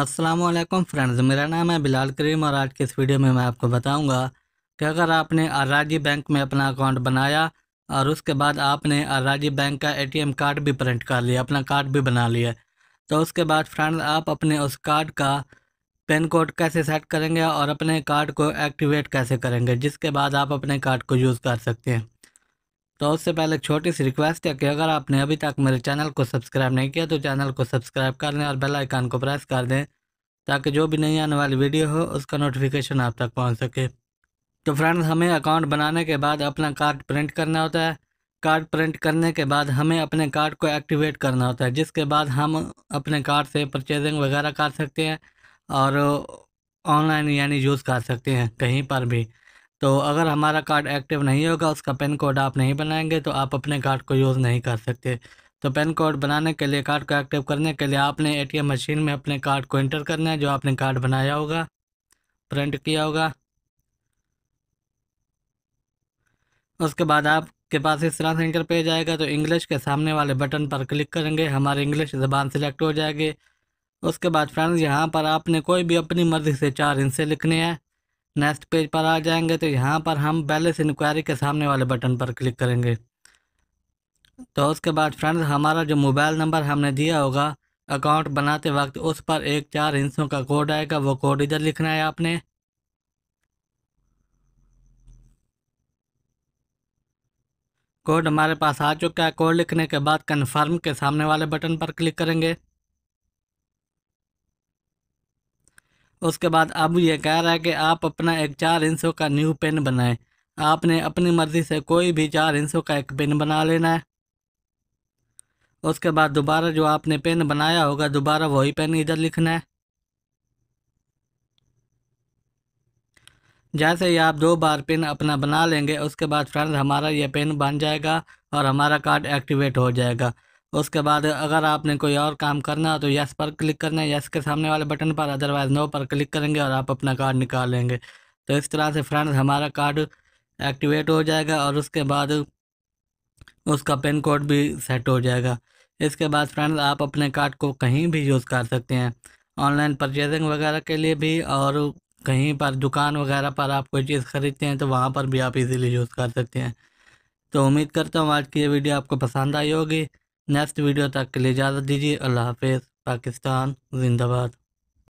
Aslam friends मेरा नाम है बिलाल करीम और आज के इस वीडियो में मैं आपको बताऊंगा कि अगर आपने आराजी बैंक में अपना अकाउंट बनाया और उसके बाद आपने आराजी बैंक का एटीएम कार्ड भी प्रिंट कर लिया अपना कार्ड भी बना लिया तो उसके बाद फ्रेंड्स आप अपने उस कार्ड का पिन कोड कैसे सेट करेंगे और अपने कार्ड को एक्टिवेट कैसे करेंगे जिसके बाद आप अपने कार्ड को यूज़ कर सकते हैं तो उससे पहले एक छोटी सी रिक्वेस्ट है कि अगर आपने अभी तक मेरे चैनल को सब्सक्राइब नहीं किया तो चैनल को सब्सक्राइब कर लें और बेल आइकान को प्रेस कर दें ताकि जो भी नई आने वाली वीडियो हो उसका नोटिफिकेशन आप तक पहुंच सके तो फ्रेंड्स हमें अकाउंट बनाने के बाद अपना कार्ड प्रिंट करना होता है कार्ड प्रिंट करने के बाद हमें अपने कार्ड को एक्टिवेट करना होता है जिसके बाद हम अपने कार्ड से परचेजिंग वगैरह कर सकते हैं और ऑनलाइन यानी यूज़ कर सकते हैं कहीं पर भी तो अगर हमारा कार्ड एक्टिव नहीं होगा उसका पिन कोड आप नहीं बनाएंगे तो आप अपने कार्ड को यूज़ नहीं कर सकते तो पेन कोड बनाने के लिए कार्ड को एक्टिव करने के लिए आपने एटीएम मशीन में अपने कार्ड को इंटर करना है जो आपने कार्ड बनाया होगा प्रिंट किया होगा उसके बाद आपके पास इस तरह से इंटर पेज आएगा तो इंग्लिश के सामने वाले बटन पर क्लिक करेंगे हमारी इंग्लिश ज़बान सेलेक्ट हो जाएगी उसके बाद फ्रेंड्स यहाँ पर आपने कोई भी अपनी मर्ज़ी से चार इंसे लिखने हैं नेक्स्ट पेज पर आ जाएंगे तो यहाँ पर हम बैलेंस इंक्वायरी के सामने वाले बटन पर क्लिक करेंगे तो उसके बाद फ्रेंड्स हमारा जो मोबाइल नंबर हमने दिया होगा अकाउंट बनाते वक्त उस पर एक चार हिंसों का कोड आएगा वो कोड इधर लिखना है आपने कोड हमारे पास आ चुका है कोड लिखने के बाद कन्फर्म के सामने वाले बटन पर क्लिक करेंगे उसके बाद अब ये कह रहा है कि आप अपना एक चार इंचों का न्यू पेन बनाएं आपने अपनी मर्ज़ी से कोई भी चार इंचों का एक पेन बना लेना है उसके बाद दोबारा जो आपने पेन बनाया होगा दोबारा वही पेन इधर लिखना है जैसे ही आप दो बार पिन अपना बना लेंगे उसके बाद फ्रेंड हमारा ये पिन बन जाएगा और हमारा कार्ड एक्टिवेट हो जाएगा उसके बाद अगर आपने कोई और काम करना हो तो यस पर क्लिक करना है यस के सामने वाले बटन पर अदरवाइज नो पर क्लिक करेंगे और आप अपना कार्ड निकाल लेंगे तो इस तरह से फ्रेंड्स हमारा कार्ड एक्टिवेट हो जाएगा और उसके बाद उसका पिन कोड भी सेट हो जाएगा इसके बाद फ्रेंड्स आप अपने कार्ड को कहीं भी यूज़ कर सकते हैं ऑनलाइन परचेजिंग वगैरह के लिए भी और कहीं पर दुकान वगैरह पर आप कोई चीज़ ख़रीदते हैं तो वहाँ पर भी आप इजीली यूज़ कर सकते हैं तो उम्मीद करता हूँ आज की ये वीडियो आपको पसंद आई होगी नेक्स्ट वीडियो तक के लिए इजाज़त दीजिए अल्लाह हाफिज़ पाकिस्तान जिंदाबाद